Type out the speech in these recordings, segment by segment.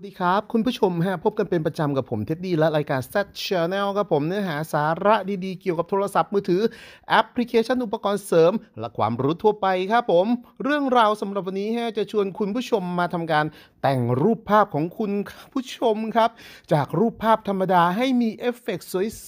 สวัสดีครับ คุณผู้ชมฮะ พบกันเป็นประจำกับผมเท็ดดี้และรายการ s ซ Channel ครับผมเนื้อหาสาระดีๆ เกี่ยวกับโทรศัพท์ มือถือแอปพลิเคชันอุปกรณ์เสริม และความรู้ทั่วไปครับผม เรื่องราวสำหรับวันนี้ฮะจะชวนคุณผู้ชมมาทำการแต่งรูปภาพของคุณผู้ชมครับ จากรูปภาพธรรมดาให้มีเอฟเฟก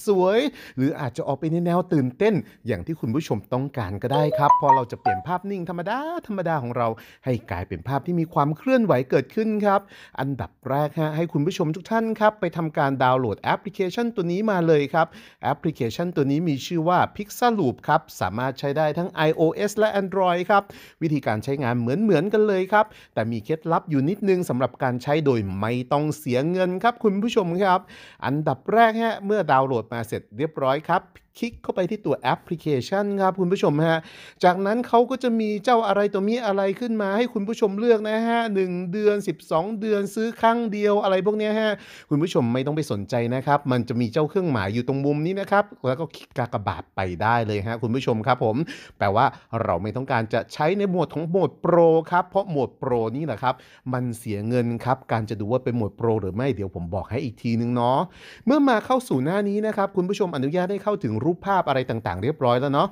สวยๆ หรืออาจจะออกไปในแนว ตื่นเต้น อย่างที่คุณผู้ชมต้องการก็ได้ครับพอเราจะเปลี่ยนภาพนิ่งธรรมดาธรรมดาของเรา ให้กลายเป็นภาพที่มีความเคลื่อนไหวเกิดขึ้นครับอันดับแรกฮะให้คุณผู้ชมทุกท่านครับไปทำการดาวน์โหลดแอปพลิเคชันตัวนี้มาเลยครับ แอปพลิเคชัน ตัวนี้มีชื่อว่า Pixel Loop ครับ สามารถใช้ได้ทั้ง iOS และ Android ครับ วิธีการใช้งานเหมือนเหมือนกันเลยครับแต่มีเคล็ดลับอยู่นิดนึงสำหรับการใช้โดยไม่ต้องเสียเงินครับ คุณผู้ชมครับ อันดับแรกฮะเมื่อดาวน์โหลดมาเสร็จเรียบร้อยครับคลิกเข้าไปที่ตัวแอปพลิเคชันครับ คุณผู้ชมฮะ จากนั้นเขาก็จะมีเจ้าอะไรตัวมีอะไรขึ้นมาให้คุณผู้ชมเลือกนะฮะหเดือน 12 เดือนซื้อครั้งเดียวอะไรพวกนี้ฮะ คุณผู้ชมไม่ต้องไปสนใจนะครับมันจะมีเจ้าเครื่องหมายอยู่ตรงมุมนี้นะครับแล้วก็คลิกกากบาทไปได้เลยฮะคุณผู้ชมครับผมแปลว่าเราไม่ต้องการจะใช้ในหมวดของโหมดโปรครับ เพราะโหมดโปรนี่แหละครับมันเสียเงินครับการจะดูว่าเป็นโหมดโปรหรือไม่เดี๋ยวผมบอกให้อีกทีนึงเนาะเมื่อมาเข้าสู่หน้านี้นะครับคุณผู้ชมอนุญาตให้เข้าถึงรูปภาพอะไรต่างๆ เรียบร้อยแล้วเนาะ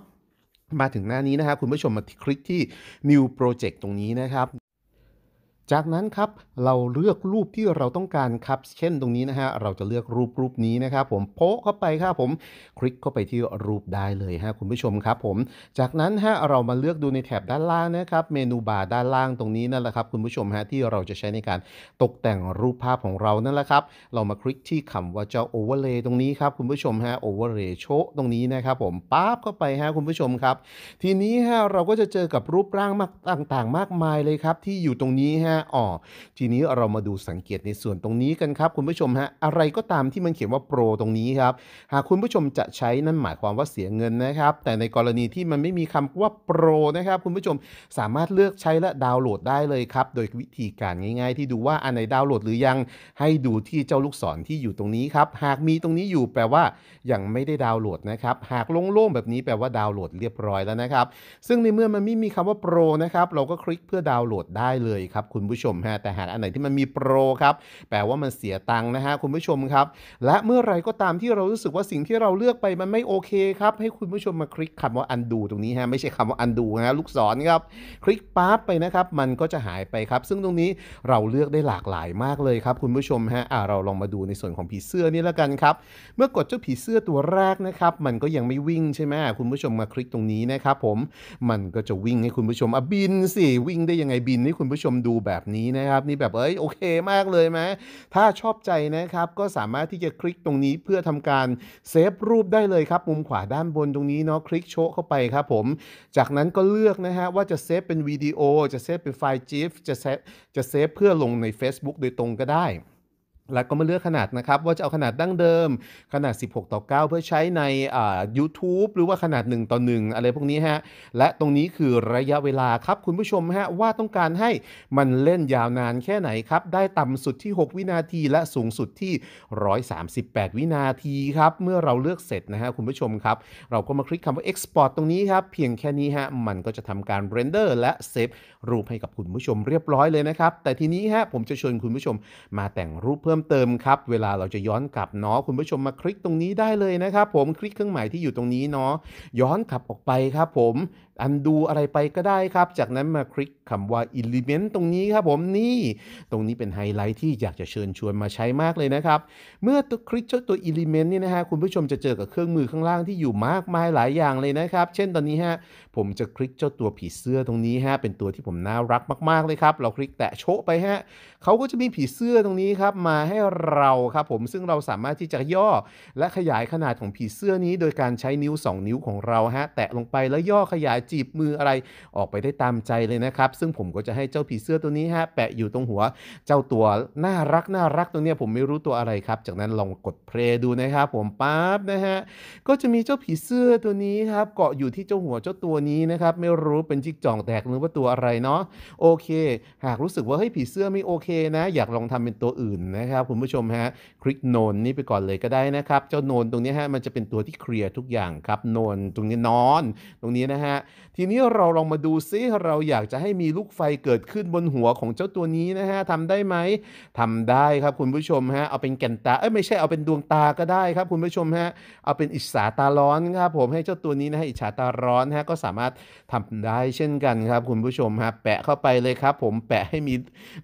มาถึงหน้านี้นะครับคุณผู้ชมมาคลิกที่ New Project ตรงนี้นะครับจากนั้นครับเราเลือกรูปที่เราต้องการครับเช่นตรงนี้นะฮะเราจะเลือกรูปรูปนี้นะครับผมโพะเข้าไปครับผมคลิกเข้าไปที่รูปได้เลยฮะคุณผู้ชมครับผมจากนั้นฮะเรามาเลือกดูในแถบด้านล่างนะครับ เมนูบาร์ด้านล่างตรงนี้นั่นแหละครับ คุณผู้ชมฮะที่เราจะใช้ในการตกแต่งรูปภาพของเรานั่นแหละครับ เรามาคลิกที่คำว่าเจ้าโอเวอร์เลย์ตรงนี้ครับคุณผู้ชมฮะโอเวอร์เลย์โชตรงนี้นะครับ ผมปั๊บเข้าไปฮะคุณผู้ชมครับทีนี้ฮะเราก็จะเจอกับรูปร่างมากต่าง ๆ มากมายเลยครับ ที่อยู่ตรงนี้ฮะออกทีนี้เรามาดูสังเกตในส่วนตรงนี้กันครับ คุณผู้ชมฮะอะไรก็ตามที่มันเขียนว่าโปรตรงนี้ครับ หากคุณผู้ชมจะใช้ นั่นหมายความว่าเสียเงินนะครับ แต่ในกรณีที่มันไม่มีคำว่าโปรนะครับ คุณผู้ชมสามารถเลือกใช้และดาวน์โหลดได้เลยครับ โดยวิธีการง่าย ๆ ที่ดูว่าอันไหนดาวน์โหลด หรือยังให้ดูที่เจ้าลูกศรที่อยู่ตรงนี้ครับหากมีตรงนี้อยู่แปลว่ายังไม่ได้ดาวน์โหลดนะครับหากโล่งๆแบบนี้แปลว่าดาวน์โหลดเรียบร้อยแล้วนะครับซึ่งในเมื่อมันไม่มีคำว่าโปรนะครับเราก็คลิกเพื่อดาวน์โหลดได้เลยครับคุณผู้ชมฮะแต่หากอันไหนที่มันมีโปรครับแปลว่ามันเสียตังค์นะฮะคุณผู้ชมครับและเมื่อไรก็ตามที่เรารู้สึกว่าสิ่งที่เราเลือกไปมันไม่โอเคครับให้คุณผู้ชมมาคลิกคำว่าอันดูตรงนี้ฮะไม่ใช่คำว่าอันดูนะลูกศรครับคลิกปั๊บไปนะครับมันก็จะหายไปครับซึ่งตรงนี้เราเลือกได้หลากหลายมากเลยครับคุณผู้ชมฮะอ่าเราลองมาดูในส่วนของผีเสื้อนี่แล้วกันครับเมื่อกดเจ้าผีเสื้อตัวแรกนะครับมันก็ยังไม่วิ่งใช่ไหมคุณผู้ชมมาคลิกตรงนี้นะครับผมมันก็จะวิ่งให้คุณผู้ชมอ่ะบินสิวิ่งได้ยังไงบินให้คุณผู้ชมดูแบบแบบนี้นะครับ นี่แบบเอ้ยโอเคมากเลยไหมถ้าชอบใจนะครับก็สามารถที่จะคลิกตรงนี้เพื่อทำการเซฟรูปได้เลยครับ มุมขวาด้านบนตรงนี้เนาะคลิกโชว์เข้าไปครับผม จากนั้นก็เลือกนะฮะว่าจะเซฟเป็นวิดีโอ จะเซฟเป็นไฟล์ GIF จะเซฟจะเซฟเพื่อลงใน Facebook โดยตรงก็ได้แล้วก็มาเลือกขนาดนะครับ ว่าจะเอาขนาดดั้งเดิม ขนาด 16 ต่อ 9 เพื่อใช้ในอ่าูบ u t u b e หรือว่าขนาด 1 ต่อ 1 อะไรพวกนี้ฮะ และตรงนี้คือระยะเวลาครับ คุณผู้ชมฮะว่าต้องการให้มันเล่นยาวนานแค่ไหนครับ ได้ต่ำสุดที่ 6 วินาทีและสูงสุดที่ 138 วินาทีครับ เมื่อเราเลือกเสร็จนะฮะคุณผู้ชมครับ เราก็มาคลิกคำว่า Export ตรงนี้ครับเพียงแค่นี้ฮะมันก็จะทำการเรนเดอร์ และเซฟรูปให้กับคุณผู้ชมเรียบร้อยเลยนะครับแต่ทีนี้ฮะผมจะชวนคุณผู้ชม มาแต่งรูปเพิ่มมเติมครับเวลาเราจะย้อนกลับเนาะคุณผู้ชมมาคลิกตรงนี้ได้เลยนะครับผมคลิกเครื่องหมายที่อยู่ตรงนี้เนาะย้อนกลับออกไปครับ ผมอันดูอะไรไปก็ได้ครับ จากนั้นมาคลิกคำว่า element ตรงนี้ครับ ผมนี่ตรงนี้เป็นไฮไลท์ที่อยากจะเชิญชวนมาใช้มากเลยนะครับเมื่อตัวคลิกเจ้าตัว element นี่นะฮะคุณผู้ชมจะเจอกับเครื่องมือข้างล่างที่อยู่มากมายหลายอย่างเลยนะครับ เช่นตอนนี้ฮะผมจะคลิกเจ้าตัวผีเสื้อตรงนี้ฮะเป็นตัวที่ผมน่ารักมาก ๆเลยครับเราคลิกแตะโชะไปฮะเขาก็จะมีผีเสื้อตรงนี้ครับมาให้เราครับผมซึ่งเราสามารถที่จะย่อและขยายขนาดของผีเสื้อนี้โดยการใช้นิ้ว 2 นิ้วของเราฮะแตะลงไปแล้วย่อขยายจีบมืออะไร ออกไปได้ตามใจเลยนะครับ ซึ่งผมก็จะให้เจ้าผีเสื้อตัวนี้ฮะแปะอยู่ตรงหัวเจ้าตัวน่ารักน่ารักตัวเนี้ยผมไม่รู้ตัวอะไรครับ จากนั้นลองกดเพลย์ดูนะครับผมปั๊บนะฮะก็จะมีเจ้าผีเสื้อตัวนี้ครับเกาะอยู่ที่เจ้าหัวเจ้าตัวนี้นะครับไม่รู้เป็นจิกจ่องแตกหรือว่าตัวอะไรเนาะโอเค หากรู้สึกว่าเฮ้ยผีเสื้อไม่โอเคนะ อยากลองทำเป็นตัวอื่นนะครับคุณผู้ชมฮะคลิกโนนนี่ไปก่อนเลยก็ได้นะครับเจ้าโนนตรงนี้ฮะมันจะเป็นตัวที่เคลียร์ทุกอย่างครับโนนตรงนี้นอน ตรงนี้นะฮะทีนี้เราลองมาดูซิเราอยากจะให้มีลูกไฟเกิดขึ้นบนหัวของเจ้าตัวนี้นะฮะทำได้ไหมทำได้ครับ คุณผู้ชมฮะเอาเป็นแก่นตาเอ้ยไม่ใช่เอาเป็นดวงตาก็ได้ครับ คุณผู้ชมฮะเอาเป็นอิจฉาตาร้อนครับผมให้เจ้าตัวนี้นะฮะอิจฉาตาร้อนฮะก็สามารถทำได้เช่นกันครับ คุณผู้ชมฮะแปะเข้าไปเลยครับผมแปะให้มี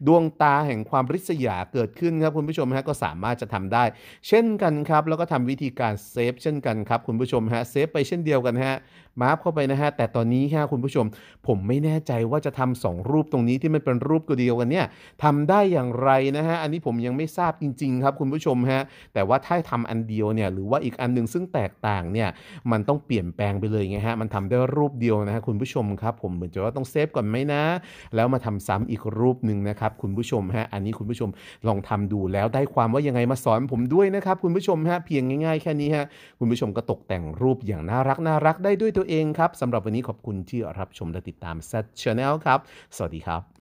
ดวงตาแห่งความริษยาเกิดขึ้นครับคุณผู้ชมฮะก็สามารถจะทำได้ เช่นกันครับ แล้วก็ทำวิธีการเซฟเช่นกันครับ คุณผู้ชมฮะ เซฟไปเช่นเดียวกันฮะมาร์ปเข้าไปนะฮะแต่ตอนนี้ค่ะคุณผู้ชมผมไม่แน่ใจว่าจะทำ 2 รูปตรงนี้ที่มันเป็นรูปตัวเดียวกันเนี่ยทำได้อย่างไรนะฮะอันนี้ผมยังไม่ทราบจริง ๆ ครับ คุณผู้ชมฮะแต่ว่าถ้าทำอันเดียวเนี่ยหรือว่าอีกอันหนึ่งซึ่งแตกต่างเนี่ยมันต้องเปลี่ยนแปลงไปเลยไงฮะมันทำได้รูปเดียวนะฮะคุณผู้ชมครับผมเหมือนจะว่าต้องเซฟก่อนไหมนะแล้วมาทำซ้ำอีกรูปหนึ่งนะครับคุณผู้ชมฮะอันนี้คุณผู้ชมลองทำดูแล้วได้ความว่ายังไงมาสอนผมด้วยนะครับคุณผู้ชมฮะเพียงง่ายๆแค่นี้ฮะคุณผู้ชมก็ตกแต่งรูปอย่างน่ารักน่ารักได้ด้วยตัวเองครับสำหรับวันนี้ขอบคุณที่รับชมและติดตาม s ซ t Channel ครับ สวัสดีครับ